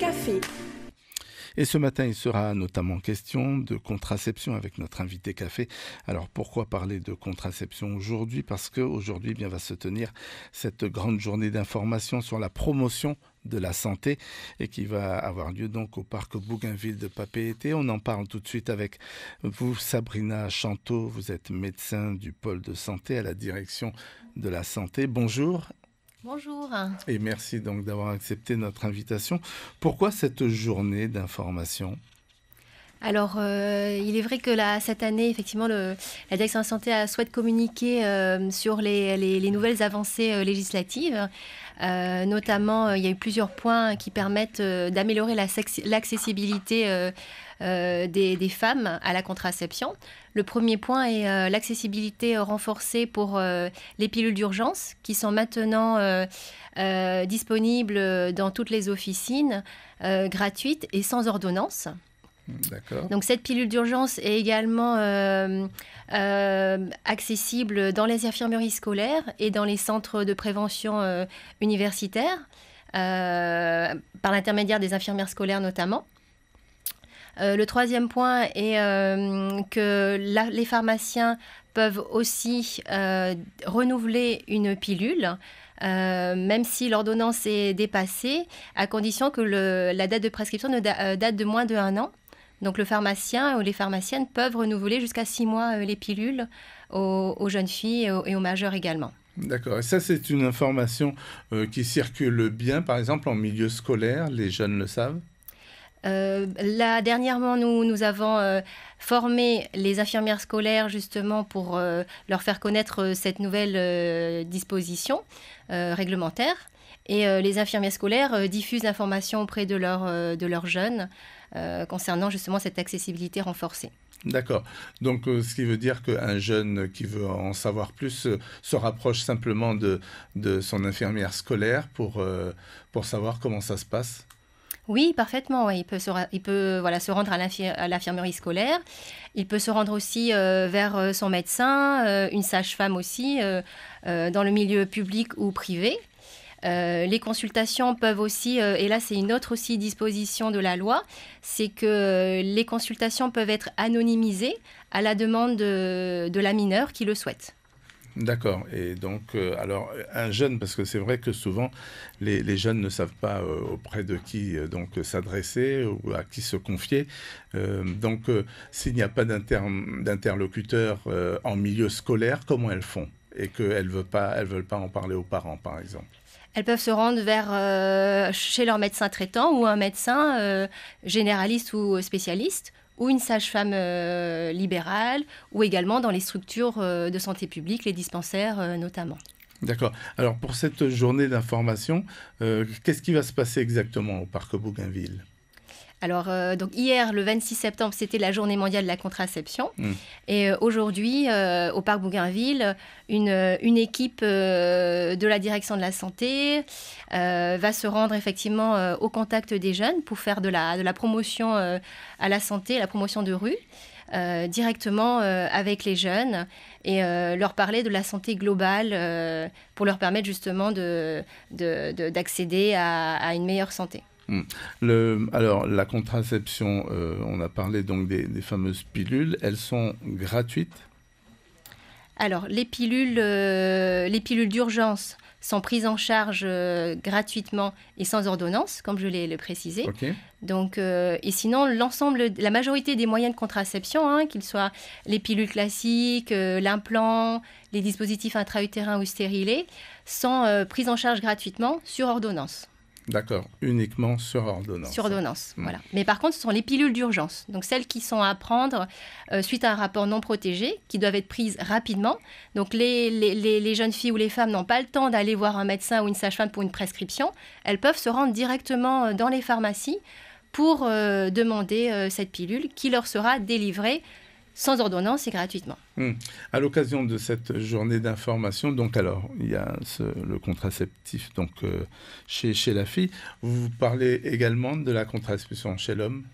Café. Et ce matin, il sera notamment question de contraception avec notre invité café. Alors pourquoi parler de contraception aujourd'hui Parce qu'aujourd'hui, aujourd'hui, eh bien, va se tenir cette grande journée d'information sur la promotion de la santé et qui va avoir lieu donc au parc Bougainville de Papeete. On en parle tout de suite avec vous, Sabrina Chanteau. Vous êtes médecin du pôle de santé à la direction de la santé. Bonjour Bonjour. Et merci donc d'avoir accepté notre invitation. Pourquoi cette journée d'information alors, euh, il est vrai que cette année, effectivement, la direction de santé a, souhaite communiquer euh, sur les, nouvelles avancées euh, législatives. notamment, il y a eu plusieurs points qui permettent d'améliorer l'accessibilité des, femmes à la contraception. Le premier point est l'accessibilité renforcée pour les pilules d'urgence qui sont maintenant disponibles dans toutes les officines, gratuites et sans ordonnance. Donc cette pilule d'urgence est également euh, euh, accessible dans les infirmeries scolaires et dans les centres de prévention euh, universitaires, euh, par l'intermédiaire des infirmières scolaires notamment. le troisième point est que les pharmaciens peuvent aussi renouveler une pilule même si l'ordonnance est dépassée, à condition que la date de prescription ne date de moins de un an. Donc le pharmacien ou les pharmaciennes peuvent renouveler jusqu'à six mois euh, les pilules aux, jeunes filles et aux, majeurs également. D'accord. Et ça, c'est une information euh, qui circule bien, par exemple, en milieu scolaire, les jeunes le savent euh, là, dernièrement, nous, nous avons formé les infirmières scolaires justement pour leur faire connaître cette nouvelle disposition réglementaire. Et euh, les infirmières scolaires euh, diffusent l'information auprès de, euh, de leurs jeunes concernant justement cette accessibilité renforcée. D'accord. Donc, ce qui veut dire qu'un jeune qui veut en savoir plus se rapproche simplement de, de son infirmière scolaire pour, pour savoir comment ça se passe oui, parfaitement. Il peut, se, il peut voilà, se rendre à l'infirmerie scolaire. Il peut se rendre aussi vers son médecin, une sage-femme aussi, dans le milieu public ou privé. Euh, les consultations peuvent aussi, euh, et là c'est une autre aussi disposition de la loi, c'est que euh, les consultations peuvent être anonymisées à la demande de, la mineure qui le souhaite. D'accord. Et donc, alors, un jeune, parce que c'est vrai que souvent, les, jeunes ne savent pas auprès de qui donc s'adresser ou à qui se confier. donc, s'il n'y a pas d'interlocuteur en milieu scolaire, comment elles font Et qu'elles ne veulent pas en parler aux parents, par exemple elles peuvent se rendre vers euh, chez leur médecin traitant ou un médecin euh, généraliste ou spécialiste ou une sage-femme euh, libérale ou également dans les structures de santé publique, les dispensaires notamment. D'accord. Alors pour cette journée d'information, qu'est-ce qui va se passer exactement au parc Bougainville alors, euh, donc hier, le 26 septembre, c'était la journée mondiale de la contraception. Mm. Et euh, aujourd'hui, euh, au Parc Bougainville, une, équipe de la direction de la santé va se rendre effectivement au contact des jeunes pour faire de la, promotion à la santé, la promotion de rue. directement avec les jeunes et leur parler de la santé globale pour leur permettre justement d'accéder à une meilleure santé. Mm. alors, la contraception, euh, on a parlé donc des, fameuses pilules, elles sont gratuites Alors, les pilules, euh, les pilules d'urgence sont prises en charge euh, gratuitement et sans ordonnance, comme je l'ai précisé. Donc, et sinon, l'ensemble, la majorité des moyens de contraception, hein, qu'ils soient les pilules classiques, l'implant, les dispositifs intra-utérins ou stérilés, sont prises en charge gratuitement sur ordonnance. D'accord, uniquement sur ordonnance. Sur ordonnance, hmm. voilà. Mais par contre, ce sont les pilules d'urgence, donc celles qui sont à prendre euh, suite à un rapport non protégé, qui doivent être prises rapidement. Donc les, jeunes filles ou les femmes n'ont pas le temps d'aller voir un médecin ou une sage-femme pour une prescription. Elles peuvent se rendre directement euh, dans les pharmacies pour euh, demander cette pilule qui leur sera délivrée sans ordonnance et gratuitement. Hmm. À l'occasion de cette journée d'information, donc alors, il y a le contraceptif donc, euh, chez, chez la fille. Vous parlez également de la contraception chez l'homme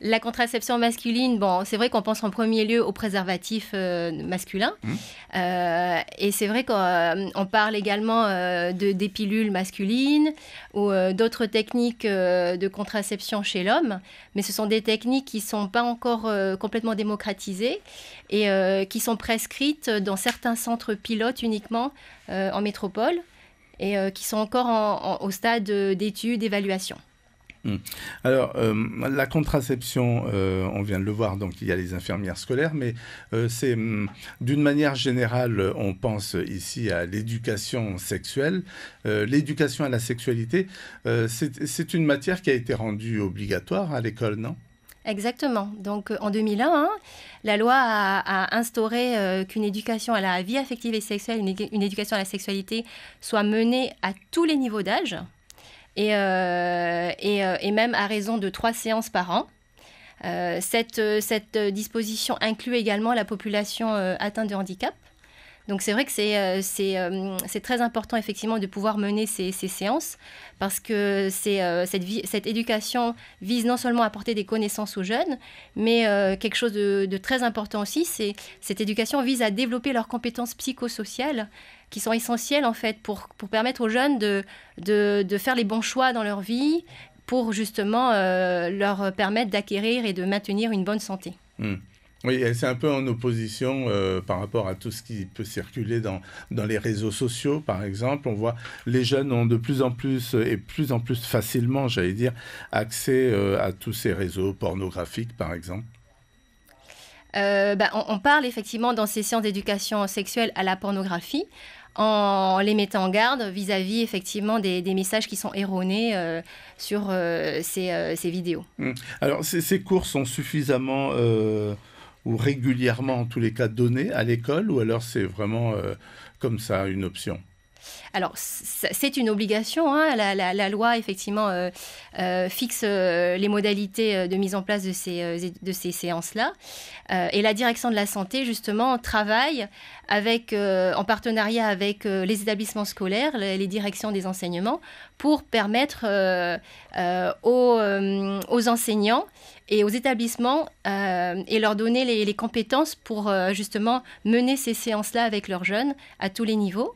la contraception masculine, bon, c'est vrai qu'on pense en premier lieu au préservatif euh, masculin. Hum. Euh, et c'est vrai qu'on euh, parle également de, des pilules masculines ou d'autres techniques de contraception chez l'homme. Mais ce sont des techniques qui ne sont pas encore complètement démocratisées et qui sont prescrites dans certains centres pilotes uniquement en métropole et qui sont encore au stade d'études, d'évaluation. Mm. Alors, euh, la contraception, euh, on vient de le voir, donc il y a les infirmières scolaires, mais euh, c'est mm, d'une manière générale, on pense ici à l'éducation sexuelle. l'éducation à la sexualité, c'est une matière qui a été rendue obligatoire à l'école, non Exactement. Donc en 2001, hein, la loi a, instauré qu'une éducation à la vie affective et sexuelle, une, éducation à la sexualité soit menée à tous les niveaux d'âge, et, euh, et, euh, et même à raison de trois séances par an. Euh, cette, cette, disposition inclut également la population atteinte de handicap. Donc c'est vrai que c'est très important effectivement de pouvoir mener ces, ces séances parce que cette, cette, éducation vise non seulement à apporter des connaissances aux jeunes, mais quelque chose de, de très important aussi, c'est cette éducation vise à développer leurs compétences psychosociales qui sont essentielles en fait pour, pour permettre aux jeunes de, de, de faire les bons choix dans leur vie pour justement euh, leur permettre d'acquérir et de maintenir une bonne santé. Hmm. Oui, c'est un peu en opposition euh, par rapport à tout ce qui peut circuler dans, dans les réseaux sociaux, par exemple. On voit les jeunes ont de plus en plus euh, et plus en plus facilement, j'allais dire, accès à tous ces réseaux pornographiques, par exemple. Bah, on, on, parle effectivement dans ces sciences d'éducation sexuelle à la pornographie en les mettant en garde vis-à-vis effectivement des, messages qui sont erronés euh, sur euh, euh, ces, vidéos. Mm. Alors ces, ces cours sont suffisamment ou régulièrement en tous les cas donnés à l'école ou alors c'est vraiment comme ça une option alors, c'est une obligation. Hein. La, loi, effectivement, euh, euh, fixe euh, les modalités de mise en place de ces, de ces séances-là. et la direction de la santé, justement, travaille avec, en partenariat avec les établissements scolaires, les, directions des enseignements, pour permettre aux, aux, enseignants et aux établissements et leur donner les, les compétences pour justement mener ces séances-là avec leurs jeunes à tous les niveaux.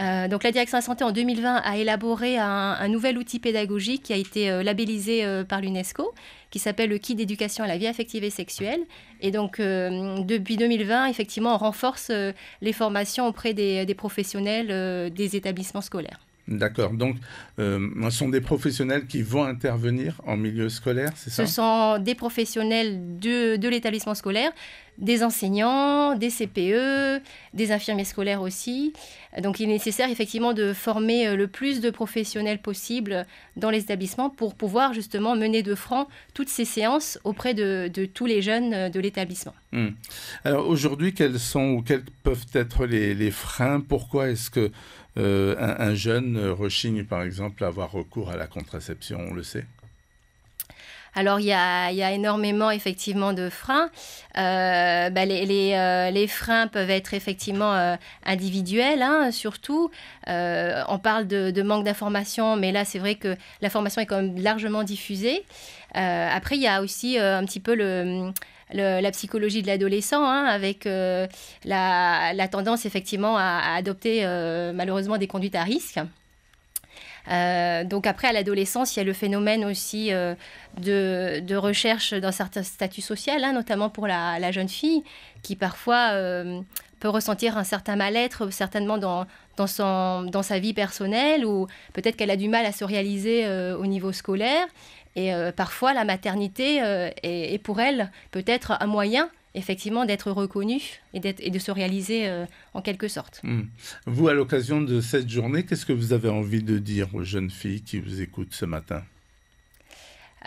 Euh, donc la direction de la santé en 2020 a élaboré un, nouvel outil pédagogique qui a été euh, labellisé euh, par l'UNESCO, qui s'appelle le Kit d'éducation à la vie affective et sexuelle. Et donc depuis 2020, effectivement, on renforce les formations auprès des, professionnels des établissements scolaires. D'accord. Donc, ce sont des professionnels qui vont intervenir en milieu scolaire, c'est ça Ce sont des professionnels de l'établissement scolaire des enseignants, des CPE, des infirmiers scolaires aussi. Donc il est nécessaire effectivement de former euh, le plus de professionnels possible dans les établissements pour pouvoir justement mener de front toutes ces séances auprès de, tous les jeunes euh, de l'établissement. Hmm. Alors aujourd'hui, quels sont ou quels peuvent être les, freins Pourquoi est-ce que euh, un, jeune rechigne par exemple à avoir recours à la contraception On le sait alors il y a, énormément effectivement de freins. Euh, bah, euh, les, freins peuvent être effectivement euh, individuels, hein, surtout. on parle de, manque d'information, mais là c'est vrai que l'information est quand même largement diffusée. après il y a aussi un petit peu la psychologie de l'adolescent, hein, avec la, tendance effectivement à, adopter malheureusement des conduites à risque. Euh, donc après, à l'adolescence, il y a le phénomène aussi euh, de, de, recherche d'un certain statut social, hein, notamment pour la, la, jeune fille, qui parfois euh, peut ressentir un certain mal-être, certainement dans, dans, son, dans sa vie personnelle, ou peut-être qu'elle a du mal à se réaliser au niveau scolaire. Et parfois, la maternité est, pour elle peut-être un moyen effectivement d'être reconnu et, et, de se réaliser euh, en quelque sorte. Hmm. Vous, à l'occasion de cette journée, qu'est-ce que vous avez envie de dire aux jeunes filles qui vous écoutent ce matin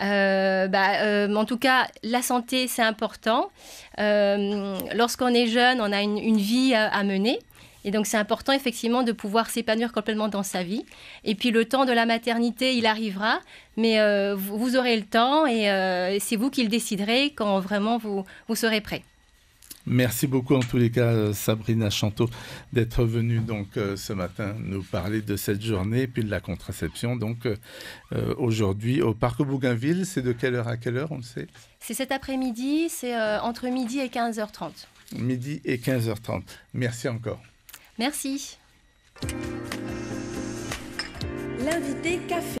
euh, bah, euh, en tout cas, la santé, c'est important. Lorsqu'on est jeune, on a une, vie à mener. Et donc c'est important effectivement de pouvoir s'épanouir complètement dans sa vie. Et puis le temps de la maternité, il arrivera, mais euh, vous, aurez le temps euh, et c'est vous qui le déciderez quand vraiment vous, vous serez prêt. Merci beaucoup en tous les cas euh, Sabrina Chanteau d'être venue donc ce matin nous parler de cette journée et puis de la contraception donc aujourd'hui au parc Bougainville c'est de quelle heure à quelle heure on le sait C'est cet après-midi, c'est entre midi et 15h30. Midi et 15h30. Merci encore. Merci. L'invité café.